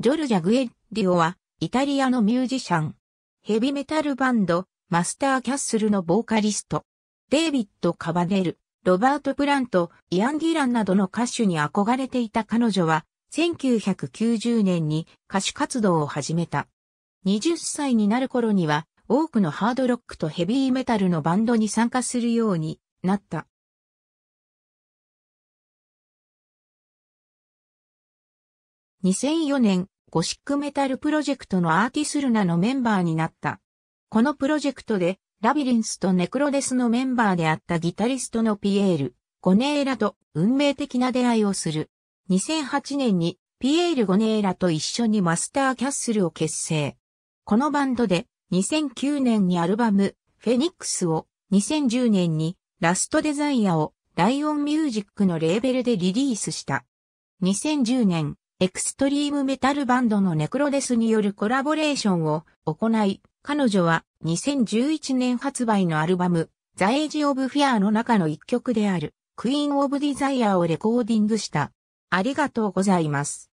ジョルジャ・グエッディオは、イタリアのミュージシャン。ヘビメタルバンド、マスター・キャッスルのボーカリスト。デイビッド・カバネル、ロバート・プラント、イアン・ディランなどの歌手に憧れていた彼女は、1990年に歌手活動を始めた。20歳になる頃には、多くのハードロックとヘビーメタルのバンドに参加するようになった。2004年、ゴシックメタルプロジェクトのアーティスルナのメンバーになった。このプロジェクトで、ラビリンスとネクロデスのメンバーであったギタリストのピエール、ゴネーラと運命的な出会いをする。2008年にピエール・ゴネーラと一緒にマスターキャッスルを結成。このバンドで2009年にアルバムフェニックスを2010年にラストデザイアをライオンミュージックのレーベルでリリースした。2010年エクストリームメタルバンドのネクロデスによるコラボレーションを行い、彼女は2011年発売のアルバム、ザ・エイジ・オブ・フィアーの中の一曲である、クイーン・オブ・ディザイアをレコーディングした。ありがとうございます。